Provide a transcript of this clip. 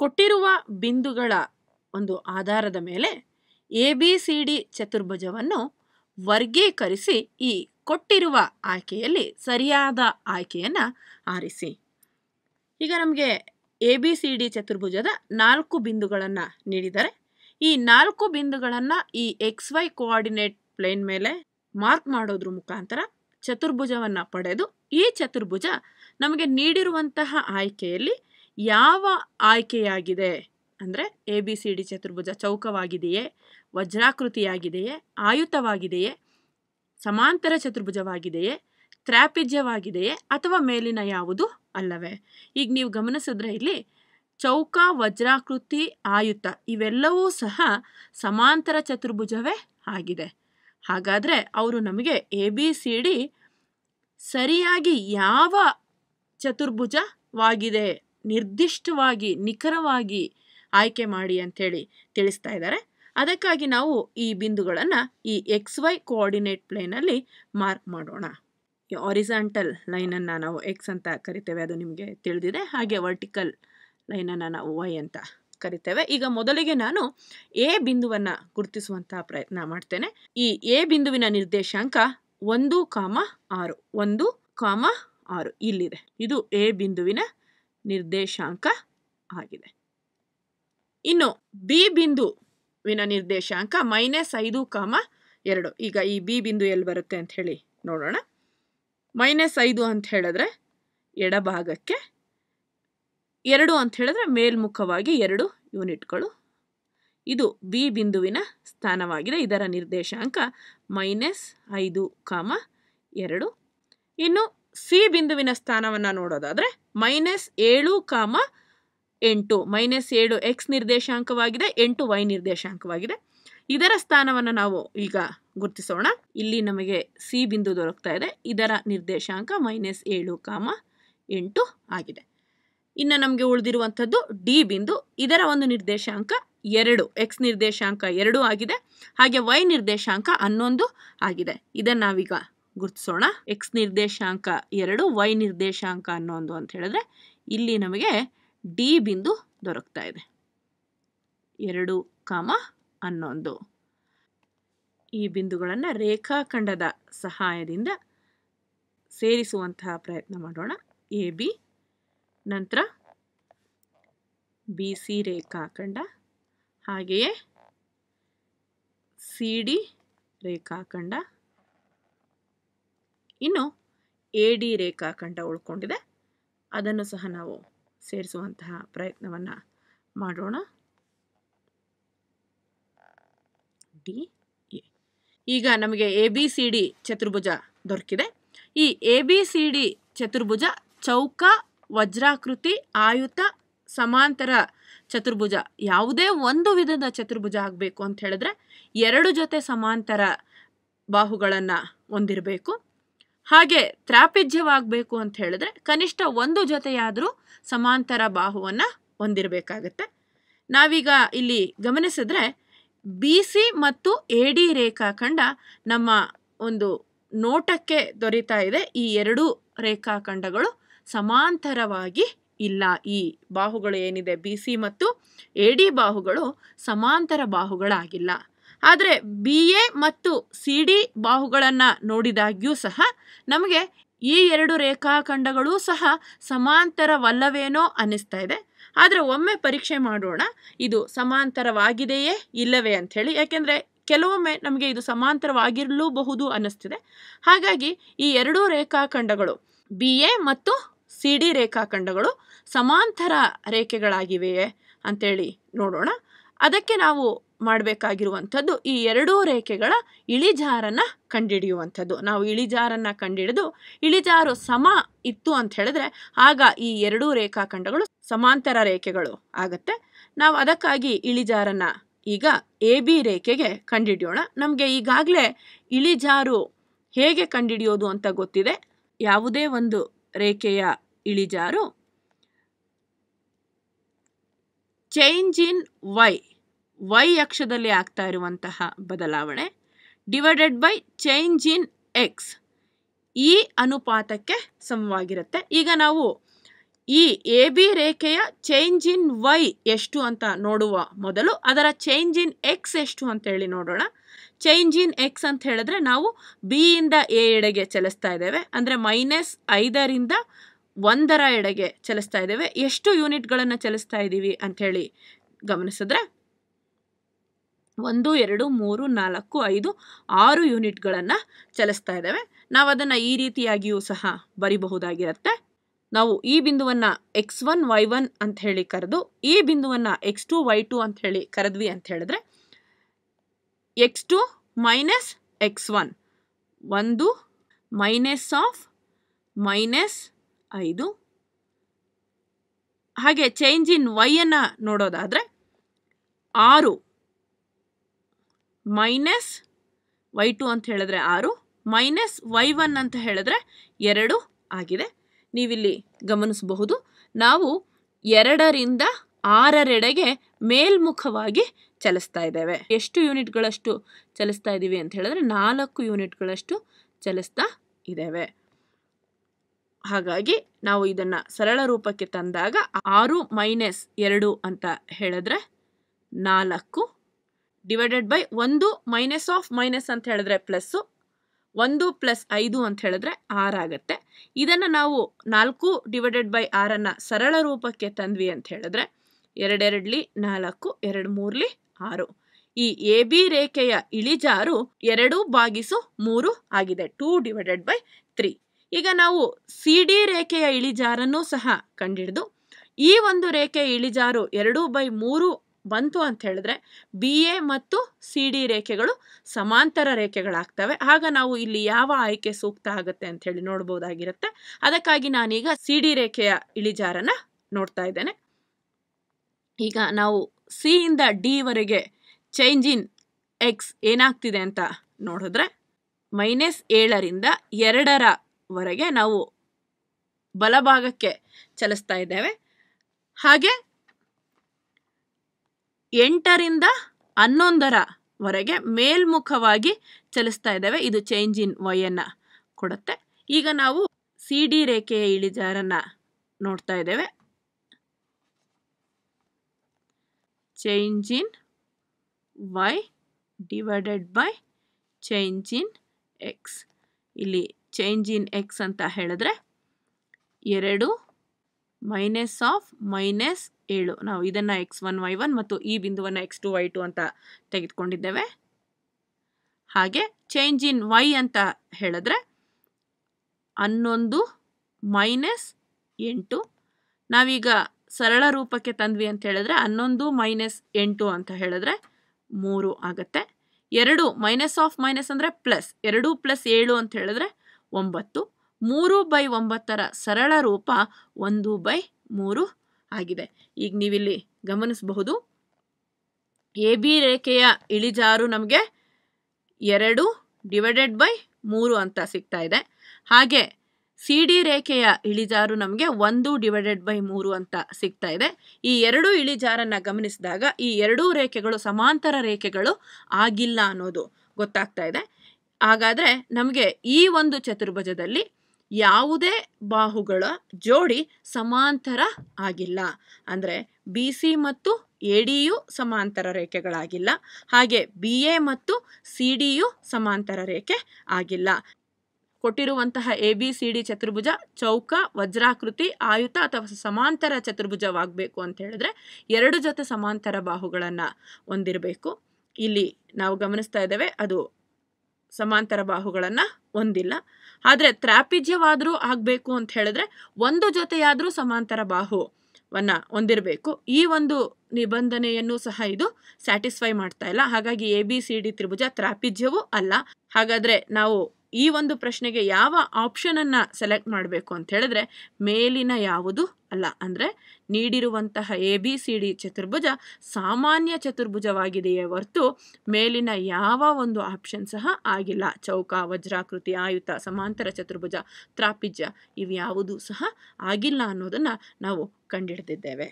ಕೊಟ್ಟಿರುವ ಬಿಂದುಗಳ ಒಂದು ಆಧಾರದ ಮೇಲೆ ಎ ಬಿ ಸಿ ಡಿ ಚತುರ್ಭುಜವನ್ನು ವರ್ಗೀಕರಿಸಿ ಈ ಕೊಟ್ಟಿರುವ ಆಯ್ಕೆಯಲ್ಲಿ ಸರಿಯಾದ ಆಯ್ಕೆಯನ್ನು ಆರಿಸಿ ಈಗ ನಮಗೆ ಎ ಬಿ ಸಿ ಡಿ ಚತುರ್ಭುಜದ ನಾಲ್ಕು ಬಿಂದುಗಳನ್ನು ನೀಡಿದರೆ ಈ ನಾಲ್ಕು ಬಿಂದುಗಳನ್ನು ಈ ಎಕ್ಸ್ ವೈ ಕೋಆರ್ಡಿನೇಟ್ ಪ್ಲೇನ್ ಮೇಲೆ ಮಾರ್ಕ್ ಮಾಡೋದ್ರ ಮುಖಾಂತರ ಚತುರ್ಭುಜವನ್ನು ಪಡೆದು ಈ ಚತುರ್ಭುಜ ನಮಗೆ ನೀಡಿರುವಂತಹ ಆಯ್ಕೆಯಲ್ಲಿ ಯಾವ ಆಯ್ಕೆಯಾಗಿದೆ ಅಂದರೆ ಎ ಬಿ ಸಿ ಡಿ ಚತುರ್ಭುಜ ಚೌಕವಾಗಿದೆಯೇ ವಜ್ರಾಕೃತಿಯಾಗಿದೆಯೇ ಆಯುತವಾಗಿದೆಯೇ ಸಮಾಂತರ ಚತುರ್ಭುಜವಾಗಿದೆಯೇ ತ್ರಾಪಿಜ್ಯವಾಗಿದೆಯೇ ಅಥವಾ ಮೇಲಿನ ಯಾವುದು ಅಲ್ಲವೇ ಈಗ ನೀವು ಗಮನಿಸಿದ್ರೆ ಇಲ್ಲಿ ಚೌಕ ವಜ್ರಾಕೃತಿ ಆಯುತ ಇವೆಲ್ಲವೂ ಸಹ ಸಮಾಂತರ ಚತುರ್ಭುಜವೇ ಆಗಿದೆ ಹಾಗಾದರೆ ಅವರು ನಮಗೆ ಎ ಬಿ ಸಿ ಡಿ ಸರಿಯಾಗಿ ಯಾವ ಚತುರ್ಭುಜವಾಗಿದೆ ನಿರ್ದಿಷ್ಟವಾಗಿ ನಿಖರವಾಗಿ ಆಯ್ಕೆ ಮಾಡಿ ಅಂಥೇಳಿ ತಿಳಿಸ್ತಾ ಇದ್ದಾರೆ ಅದಕ್ಕಾಗಿ ನಾವು ಈ ಬಿಂದುಗಳನ್ನು ಈ ಎಕ್ಸ್ ವೈ ಕೋಆರ್ಡಿನೇಟ್ ಪ್ಲೇನಲ್ಲಿ ಮಾರ್ಕ್ ಮಾಡೋಣ ಈ ಆರಿಸಾಂಟಲ್ ಲೈನನ್ನು ನಾವು ಎಕ್ಸ್ ಅಂತ ಕರಿತೇವೆ ಅದು ನಿಮಗೆ ತಿಳಿದಿದೆ ಹಾಗೆ ವರ್ಟಿಕಲ್ ಲೈನನ್ನು ನಾವು ವೈ ಅಂತ ಕರಿತೇವೆ ಈಗ ಮೊದಲಿಗೆ ನಾನು ಎ ಬಿಂದುವನ್ನು ಗುರುತಿಸುವಂತಹ ಪ್ರಯತ್ನ ಮಾಡ್ತೇನೆ ಈ ಎ ಬಿಂದುವಿನ ನಿರ್ದೇಶಾಂಕ ಒಂದು ಕಾಮ ಆರು ಒಂದು ಕಾಮ ಆರು ಇಲ್ಲಿದೆ ಇದು ಎ ಬಿಂದುವಿನ ನಿರ್ದೇಶಾಂಕ ಆಗಿದೆ ಇನ್ನು ಬಿ ಬಿಂದುವಿನ ನಿರ್ದೇಶಾಂಕ ಮೈನಸ್ ಐದು ಕಾಮ ಎರಡು ಈಗ ಈ ಬಿ ಬಿಂದು ಎಲ್ಲಿ ಬರುತ್ತೆ ಅಂತ ಹೇಳಿ ನೋಡೋಣ ಮೈನಸ್ ಐದು ಅಂತ ಹೇಳಿದ್ರೆ ಎಡಭಾಗಕ್ಕೆ ಎರಡು ಅಂತ ಹೇಳಿದ್ರೆ ಮೇಲ್ಮುಖವಾಗಿ ಎರಡು ಯೂನಿಟ್ಗಳು ಇದು ಬಿ ಬಿಂದುವಿನ ಸ್ಥಾನವಾಗಿದೆ ಇದರ ನಿರ್ದೇಶಾಂಕ ಮೈನಸ್ ಐದು ಕಾಮ ಎರಡು ಇನ್ನು ಸಿ ಬಿಂದುವಿನ ಸ್ಥಾನವನ್ನು ನೋಡೋದಾದರೆ ಮೈನಸ್ ಏಳು ಕಾಮ ಎಂಟು ಮೈನಸ್ ಏಳು ಎಕ್ಸ್ ನಿರ್ದೇಶಾಂಕವಾಗಿದೆ ಎಂಟು ವೈ ನಿರ್ದೇಶಾಂಕವಾಗಿದೆ ಇದರ ಸ್ಥಾನವನ್ನು ನಾವು ಈಗ ಗುರುತಿಸೋಣ ಇಲ್ಲಿ ನಮಗೆ ಸಿ ಬಿಂದು ದೊರಕ್ತಾ ಇದೆ ಇದರ ನಿರ್ದೇಶಾಂಕ ಮೈನಸ್ ಏಳು ಕಾಮ ಎಂಟು ಆಗಿದೆ ಇನ್ನು ನಮಗೆ ಉಳಿದಿರುವಂಥದ್ದು ಡಿ ಬಿಂದು ಇದರ ಒಂದು ನಿರ್ದೇಶಾಂಕ ಎರಡು ಎಕ್ಸ್ ನಿರ್ದೇಶಾಂಕ ಎರಡು ಆಗಿದೆ ಹಾಗೆ ವೈ ನಿರ್ದೇಶಾಂಕ ಹನ್ನೊಂದು ಆಗಿದೆ ಇದನ್ನು ನಾವೀಗ ಗುರುತಿಸೋಣ ಎಕ್ಸ್ ನಿರ್ದೇಶಾಂಕ ಎರಡು ವೈ ನಿರ್ದೇಶಾಂಕ ಅನ್ನೋದು ಅಂತ ಹೇಳಿದ್ರೆ ಇಲ್ಲಿ ನಮಗೆ ಡಿ ಬಿಂದು ದೊರಕ್ತಾ ಇದೆ ಎರಡು ಕಾಮ ಅನ್ನೊಂದು ಈ ಬಿಂದುಗಳನ್ನು ರೇಖಾಖಂಡದ ಸಹಾಯದಿಂದ ಸೇರಿಸುವಂತಹ ಪ್ರಯತ್ನ ಮಾಡೋಣ ಎ ಬಿ ನಂತರ ಬಿ ಸಿ ರೇಖಾಖಂಡ ಹಾಗೆಯೇ ಸಿ ಡಿ ರೇಖಾಖಂಡ ಇನ್ನು ಎ ಡಿ ರೇಖಾಖಂಡ ಉಳ್ಕೊಂಡಿದೆ ಅದನ್ನು ಸಹ ನಾವು ಸೇರಿಸುವಂತಹ ಪ್ರಯತ್ನವನ್ನು ಮಾಡೋಣ ಡಿ ಎ ಈಗ ನಮಗೆ ಎ ಬಿ ಸಿ ಡಿ ಚತುರ್ಭುಜ ದೊರಕಿದೆ ಈ ಎ ಬಿ ಸಿ ಡಿ ಚತುರ್ಭುಜ ಚೌಕ ವಜ್ರಾಕೃತಿ ಆಯುತ ಸಮಾಂತರ ಚತುರ್ಭುಜ ಯಾವುದೇ ಒಂದು ವಿಧದ ಚತುರ್ಭುಜ ಆಗಬೇಕು ಅಂತ ಹೇಳಿದ್ರೆ ಎರಡು ಜೊತೆ ಸಮಾಂತರ ಬಾಹುಗಳನ್ನು ಹೊಂದಿರಬೇಕು ಹಾಗೆ ತ್ರಾಪಿಜ್ಯವಾಗಬೇಕು ಅಂತ ಹೇಳಿದ್ರೆ ಕನಿಷ್ಠ ಒಂದು ಜೊತೆಯಾದರೂ ಸಮಾಂತರ ಬಾಹುವನ್ನು ಹೊಂದಿರಬೇಕಾಗತ್ತೆ ನಾವೀಗ ಇಲ್ಲಿ ಗಮನಿಸಿದ್ರೆ ಬಿ ಸಿ ಮತ್ತು ಎ ಡಿ ರೇಖಾಖಂಡ ನಮ್ಮ ಒಂದು ನೋಟಕ್ಕೆ ದೊರೀತಾ ಇದೆ ಈ ಎರಡೂ ರೇಖಾಖಂಡಗಳು ಸಮಾಂತರವಾಗಿ ಇಲ್ಲ ಈ ಬಾಹುಗಳು ಏನಿದೆ ಬಿ ಸಿ ಮತ್ತು ಎ ಡಿ ಬಾಹುಗಳು ಸಮಾಂತರ ಬಾಹುಗಳಾಗಿಲ್ಲ ಆದರೆ ಬಿ ಎ ಮತ್ತು ಸಿ ಡಿ ಬಾಹುಗಳನ್ನು ನೋಡಿದಾಗ್ಯೂ ಸಹ ನಮಗೆ ಈ ಎರಡು ರೇಖಾಖಂಡಗಳೂ ಸಹ ಸಮಾಂತರವಲ್ಲವೇನೋ ಅನ್ನಿಸ್ತಾ ಇದೆ ಆದರೆ ಒಮ್ಮೆ ಪರೀಕ್ಷೆ ಮಾಡೋಣ ಇದು ಸಮಾಂತರವಾಗಿದೆಯೇ ಇಲ್ಲವೇ ಅಂಥೇಳಿ ಯಾಕೆಂದರೆ ಕೆಲವೊಮ್ಮೆ ನಮಗೆ ಇದು ಸಮಾಂತರವಾಗಿರಲೂಬಹುದು ಅನ್ನಿಸ್ತಿದೆ ಹಾಗಾಗಿ ಈ ಎರಡೂ ರೇಖಾಖಂಡಗಳು ಬಿ ಎ ಮತ್ತು ಸಿ ಡಿ ರೇಖಾಖಂಡಗಳು ಸಮಾಂತರ ರೇಖೆಗಳಾಗಿವೆಯೇ ಅಂಥೇಳಿ ನೋಡೋಣ ಅದಕ್ಕೆ ನಾವು ಮಾಡಬೇಕಾಗಿರುವಂಥದ್ದು ಈ ಎರಡೂ ರೇಖೆಗಳ ಇಳಿಜಾರನ್ನು ಕಂಡಿಡಿಯುವಂಥದ್ದು ನಾವು ಇಳಿಜಾರನ್ನು ಕಂಡಿಡಿದು ಇಳಿಜಾರು ಸಮ ಇತ್ತು ಅಂತ ಹೇಳಿದ್ರೆ ಆಗ ಈ ಎರಡೂ ರೇಖಾಖಂಡಗಳು ಸಮಾಂತರ ರೇಖೆಗಳು ಆಗುತ್ತೆ ನಾವು ಅದಕ್ಕಾಗಿ ಇಳಿಜಾರನ್ನು ಈಗ ಎ ಬಿ ರೇಖೆಗೆ ಕಂಡಿಡಿಯೋಣ ನಮಗೆ ಈಗಾಗಲೇ ಇಳಿಜಾರು ಹೇಗೆ ಕಂಡಿಡಿಯೋದು ಅಂತ ಗೊತ್ತಿದೆ ಯಾವುದೇ ಒಂದು ರೇಖೆಯ ಇಳಿಜಾರು ಚೇಂಜ್ ಇನ್ ವೈ ವೈ ಅಕ್ಷದಲ್ಲಿ ಆಗ್ತಾ ಇರುವಂತಹ ಬದಲಾವಣೆ divided by change in X ಈ ಅನುಪಾತಕ್ಕೆ ಸಮವಾಗಿರುತ್ತೆ ಈಗ ನಾವು ಈ ಎ ಬಿ ರೇಖೆಯ ಚೇಂಜ್ ಇನ್ ವೈ ಎಷ್ಟು ಅಂತ ನೋಡುವ ಮೊದಲು ಅದರ ಚೇಂಜ್ ಇನ್ ಎಕ್ಸ್ ಎಷ್ಟು ಹೇಳಿ ನೋಡೋಣ ಚೇಂಜ್ ಇನ್ ಎಕ್ಸ್ ಅಂತ ಹೇಳಿದ್ರೆ ನಾವು ಇಂದ ಎ ಎಡೆಗೆ ಚಲಿಸ್ತಾ ಇದ್ದೇವೆ ಅಂದರೆ ಮೈನಸ್ ಐದರಿಂದ ಒಂದರ ಎಡೆಗೆ ಚಲಿಸ್ತಾ ಇದ್ದೇವೆ ಎಷ್ಟು ಯೂನಿಟ್ಗಳನ್ನು ಚಲಿಸ್ತಾ ಇದ್ದೀವಿ ಅಂಥೇಳಿ ಗಮನಿಸಿದ್ರೆ ಒಂದು ಎರಡು ಮೂರು ನಾಲ್ಕು ಐದು ಆರು ಯೂನಿಟ್ಗಳನ್ನು ಚಲಿಸ್ತಾ ಇದ್ದೇವೆ ನಾವು ಅದನ್ನು ಈ ರೀತಿಯಾಗಿಯೂ ಸಹ ಬರಿಬಹುದಾಗಿರುತ್ತೆ ನಾವು ಈ ಬಿಂದುವನ್ನು ಎಕ್ಸ್ ಒನ್ ವೈ ಒನ್ ಅಂತ ಹೇಳಿ ಕರೆದು ಈ ಬಿಂದುವನ್ನು ಎಕ್ಸ್ ಟು ವೈ ಟು ಅಂತ ಹೇಳಿ ಕರೆದ್ವಿ ಅಂತ ಹೇಳಿದ್ರೆ X two minus X one ಒಂದು ಮೈನಸ್ ಆಫ್ ಮೈನಸ್ ಐದು ಹಾಗೆ ಚೇಂಜ್ ಇನ್ ವೈಯನ್ನು ನೋಡೋದಾದರೆ ಆರು ಮೈನಸ್ ವೈ ಟು ಅಂತ ಹೇಳಿದ್ರೆ ಆರು ಮೈನಸ್ ವೈ ಒನ್ ಅಂತ ಹೇಳಿದ್ರೆ ಎರಡು ಆಗಿದೆ ನೀವಿಲ್ಲಿ ಗಮನಿಸಬಹುದು ನಾವು ಎರಡರಿಂದ ಆರರೆಡೆಗೆ ಮೇಲ್ಮುಖವಾಗಿ ಚಲಿಸ್ತಾ ಇದ್ದೇವೆ ಎಷ್ಟು ಯೂನಿಟ್ಗಳಷ್ಟು ಚಲಿಸ್ತಾ ಇದ್ದೀವಿ ಅಂತ ಹೇಳಿದ್ರೆ ನಾಲ್ಕು ಯೂನಿಟ್ಗಳಷ್ಟು ಚಲಿಸ್ತಾ ಇದ್ದೇವೆ ಹಾಗಾಗಿ ನಾವು ಇದನ್ನು ಸರಳ ರೂಪಕ್ಕೆ ತಂದಾಗ ಆರು ಮೈನಸ್ ಎರಡು ಅಂತ ಹೇಳಿದ್ರೆ ನಾಲ್ಕು ಡಿವೈಡೆಡ್ ಬೈ ಒಂದು ಮೈನಸ್ ಆಫ್ ಮೈನಸ್ ಅಂತ ಹೇಳಿದ್ರೆ ಪ್ಲಸ್ಸು ಒಂದು ಪ್ಲಸ್ ಐದು ಅಂತ ಹೇಳಿದ್ರೆ ಆರು ಆಗುತ್ತೆ ಇದನ್ನು ನಾವು ನಾಲ್ಕು ಡಿವೈಡೆಡ್ ಬೈ ಆರನ್ನು ಸರಳ ರೂಪಕ್ಕೆ ತಂದ್ವಿ ಅಂತ ಹೇಳಿದ್ರೆ ಎರಡೆರಡ್ಲಿ ನಾಲ್ಕು ಎರಡು ಮೂರ್ಲಿ ಆರು ಈ ಎ ಬಿ ರೇಖೆಯ ಇಳಿಜಾರು ಎರಡು ಬಾಗಿಸು ಮೂರು ಆಗಿದೆ ಟೂ ಡಿವೈಡೆಡ್ ಬೈ ತ್ರೀ ಈಗ ನಾವು ಸಿ ಡಿ ರೇಖೆಯ ಇಳಿಜಾರನ್ನು ಸಹ ಕಂಡಿಡಿದು ಈ ಒಂದು ರೇಖೆಯ ಇಳಿಜಾರು ಎರಡು ಬೈ ಮೂರು ಬಂತು ಅಂತ ಹೇಳಿದ್ರೆ ಬಿ ಎ ಮತ್ತು ಸಿ ಡಿ ರೇಖೆಗಳು ಸಮಾಂತರ ರೇಖೆಗಳಾಗ್ತವೆ ಆಗ ನಾವು ಇಲ್ಲಿ ಯಾವ ಆಯ್ಕೆ ಸೂಕ್ತ ಆಗುತ್ತೆ ಅಂತ ಹೇಳಿ ನೋಡ್ಬೋದಾಗಿರುತ್ತೆ ಅದಕ್ಕಾಗಿ ನಾನೀಗ ಸಿ ಡಿ ರೇಖೆಯ ಇಳಿಜಾರನ್ನ ನೋಡ್ತಾ ಇದ್ದೇನೆ ಈಗ ನಾವು ಸಿ ಇಂದ ಡಿ ವರೆಗೆ ಚೇಂಜ್ ಇನ್ ಎಕ್ಸ್ ಏನಾಗ್ತಿದೆ ಅಂತ ನೋಡಿದ್ರೆ ಮೈನಸ್ ಏಳರಿಂದ ಎರಡರವರೆಗೆ ನಾವು ಬಲಭಾಗಕ್ಕೆ ಚಲಿಸ್ತಾ ಇದ್ದೇವೆ ಹಾಗೆ ಎಂಟರಿಂದ ಹನ್ನೊಂದರವರೆಗೆ ಮೇಲ್ಮುಖವಾಗಿ ಚಲಿಸ್ತಾ ಇದ್ದೇವೆ ಇದು ಚೇಂಜ್ ಇನ್ ವೈಯನ್ನು ಕೊಡುತ್ತೆ ಈಗ ನಾವು ಸಿ ಡಿ ರೇಖೆಯ ಇಳಿಜಾರನ್ನು ನೋಡ್ತಾ ಇದ್ದೇವೆ change in Y divided by change in X ಇಲ್ಲಿ ಚೇಂಜ್ ಇನ್ ಎಕ್ಸ್ ಅಂತ ಹೇಳಿದ್ರೆ ಎರಡು ಮೈನಸ್ ಆಫ್ ಮೈನಸ್ ಏಳು ನಾವು ಇದನ್ನು ಎಕ್ಸ್ ಒನ್ ವೈ ಒನ್ ಮತ್ತು ಈ ಬಿಂದುವನ್ನು ಎಕ್ಸ್ ಟು ವೈ ಟು ಅಂತ ತೆಗೆದುಕೊಂಡಿದ್ದೇವೆ ಹಾಗೆ ಚೇಂಜ್ ಇನ್ ವೈ ಅಂತ ಹೇಳಿದ್ರೆ ಹನ್ನೊಂದು ಮೈನಸ್ ಎಂಟು ನಾವೀಗ ಸರಳ ರೂಪಕ್ಕೆ ತಂದ್ವಿ ಅಂತ ಹೇಳಿದ್ರೆ ಹನ್ನೊಂದು ಮೈನಸ್ ಎಂಟು ಅಂತ ಹೇಳಿದ್ರೆ ಮೂರು ಆಗತ್ತೆ ಎರಡು ಮೈನಸ್ ಆಫ್ ಮೈನಸ್ ಅಂದರೆ ಪ್ಲಸ್ ಎರಡು ಪ್ಲಸ್ ಏಳು ಅಂತ ಹೇಳಿದ್ರೆ ಒಂಬತ್ತು ಮೂರು ಬೈ ಒಂಬತ್ತರ ಸರಳ ರೂಪ ಒಂದು ಬೈ ಮೂರು ಆಗಿದೆ ಈಗ ನೀವಿಲ್ಲಿ ಗಮನಿಸಬಹುದು ಎ ಬಿ ರೇಖೆಯ ಇಳಿಜಾರು ನಮಗೆ ಎರಡು ಡಿವೈಡೆಡ್ ಬೈ ಮೂರು ಅಂತ ಸಿಗ್ತಾ ಇದೆ ಹಾಗೆ ಸಿ ಡಿ ರೇಖೆಯ ಇಳಿಜಾರು ನಮಗೆ ಒಂದು ಡಿವೈಡೆಡ್ ಬೈ ಮೂರು ಅಂತ ಸಿಗ್ತಾ ಇದೆ ಈ ಎರಡು ಇಳಿಜಾರನ್ನು ಗಮನಿಸಿದಾಗ ಈ ಎರಡೂ ರೇಖೆಗಳು ಸಮಾಂತರ ರೇಖೆಗಳು ಆಗಿಲ್ಲ ಅನ್ನೋದು ಗೊತ್ತಾಗ್ತಾ ಇದೆ ಹಾಗಾದರೆ ನಮಗೆ ಈ ಒಂದು ಚತುರ್ಭುಜದಲ್ಲಿ ಯಾವುದೇ ಬಾಹುಗಳ ಜೋಡಿ ಸಮಾಂತರ ಆಗಿಲ್ಲ ಅಂದರೆ ಬಿ ಸಿ ಮತ್ತು ಎ ಡಿಯು ಸಮಾಂತರ ರೇಖೆಗಳಾಗಿಲ್ಲ ಹಾಗೆ ಬಿ ಎ ಮತ್ತು ಸಿ ಡಿಯು ಸಮಾಂತರ ರೇಖೆ ಆಗಿಲ್ಲ ಕೊಟ್ಟಿರುವಂತಹ ಎ ಬಿ ಸಿ ಡಿ ಚತುರ್ಭುಜ ಚೌಕ ವಜ್ರಾಕೃತಿ ಆಯುತ ಅಥವಾ ಸಮಾಂತರ ಚತುರ್ಭುಜವಾಗಬೇಕು ಅಂತ ಹೇಳಿದ್ರೆ ಎರಡು ಜೊತೆ ಸಮಾಂತರ ಬಾಹುಗಳನ್ನು ಹೊಂದಿರಬೇಕು ಇಲ್ಲಿ ನಾವು ಗಮನಿಸ್ತಾ ಇದ್ದೇವೆ ಅದು ಸಮಾಂತರ ಬಾಹುಗಳನ್ನು ಹೊಂದಿಲ್ಲ ಆದರೆ ತ್ರಾಪಿಜ್ಯವಾದರೂ ಆಗಬೇಕು ಅಂತ ಹೇಳಿದ್ರೆ ಒಂದು ಜೊತೆಯಾದರೂ ಸಮಾಂತರ ಬಾಹುವನ್ನು ಹೊಂದಿರಬೇಕು ಈ ಒಂದು ನಿಬಂಧನೆಯನ್ನು ಸಹ ಇದು ಸ್ಯಾಟಿಸ್ಫೈ ಮಾಡ್ತಾ ಇಲ್ಲ ಹಾಗಾಗಿ ಎ ಬಿ ಸಿ ಡಿ ತ್ರಿಭುಜ ತ್ರಾಪಿಜ್ಯವೂ ಅಲ್ಲ ಹಾಗಾದರೆ ನಾವು ಈ ಒಂದು ಪ್ರಶ್ನೆಗೆ ಯಾವ ಆಪ್ಷನನ್ನು ಸೆಲೆಕ್ಟ್ ಮಾಡಬೇಕು ಅಂತ ಹೇಳಿದ್ರೆ ಮೇಲಿನ ಯಾವುದು ಅಲ್ಲ ಅಂದರೆ ನೀಡಿರುವಂತಹ ಎ ಬಿ ಸಿ ಡಿ ಚತುರ್ಭುಜ ಸಾಮಾನ್ಯ ಚತುರ್ಭುಜವಾಗಿದೆಯೇ ಹೊರತು ಮೇಲಿನ ಯಾವ ಒಂದು ಆಪ್ಷನ್ ಸಹ ಆಗಿಲ್ಲ ಚೌಕ ವಜ್ರಾಕೃತಿ ಆಯುತ ಸಮಾಂತರ ಚತುರ್ಭುಜ ತ್ರಾಪಿಜ್ಯ ಇವ್ಯಾವುದೂ ಸಹ ಆಗಿಲ್ಲ ಅನ್ನೋದನ್ನು ನಾವು ಕಂಡಿಡಿದಿದ್ದೇವೆ